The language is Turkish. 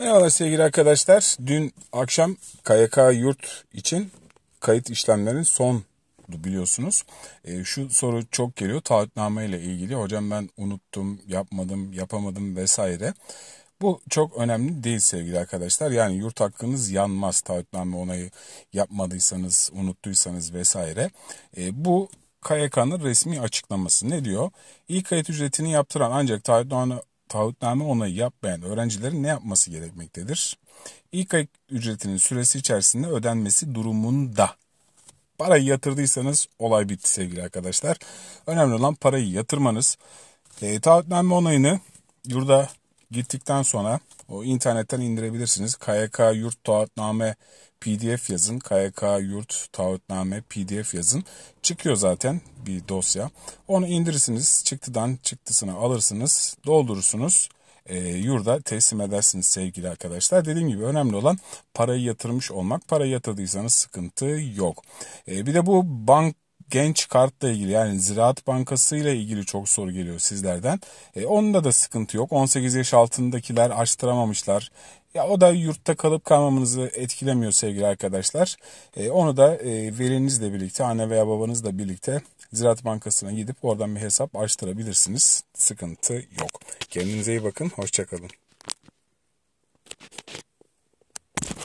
Merhaba sevgili arkadaşlar. Dün akşam KYK yurt için kayıt işlemlerinin son biliyorsunuz. E, şu soru çok geliyor taahhütname ile ilgili. Hocam ben unuttum, yapmadım, yapamadım vesaire. Bu çok önemli değil sevgili arkadaşlar. Yani yurt hakkınız yanmaz taahhütname onayı yapmadıysanız, unuttuysanız vesaire. E, bu KYK'nın resmi açıklaması ne diyor? İlk kayıt ücretini yaptıran ancak taahhütname taahhütname onayı yapmayan öğrencilerin ne yapması gerekmektedir? İlk ay ücretinin süresi içerisinde ödenmesi durumunda. Parayı yatırdıysanız olay bitti sevgili arkadaşlar. Önemli olan parayı yatırmanız. E, taahhütname onayını yurda Gittikten sonra o internetten indirebilirsiniz. KYK Yurt Taahhütname PDF yazın. KYK Yurt Taahhütname PDF yazın. Çıkıyor zaten bir dosya. Onu indirirsiniz. Çıktıdan çıktısını alırsınız. Doldurursunuz e, yurda teslim edersiniz sevgili arkadaşlar. Dediğim gibi önemli olan parayı yatırmış olmak. Parayı yatırdıysanız sıkıntı yok. E, bir de bu bank genç kartla ilgili yani Ziraat Bankası ile ilgili çok soru geliyor sizlerden. E, onda da sıkıntı yok. 18 yaş altındakiler açtıramamışlar. Ya o da yurtta kalıp kalmamınızı etkilemiyor sevgili arkadaşlar. E, onu da e, velinizle birlikte, anne veya babanızla birlikte Ziraat Bankası'na gidip oradan bir hesap açtırabilirsiniz. Sıkıntı yok. Kendinize iyi bakın. Hoşçakalın.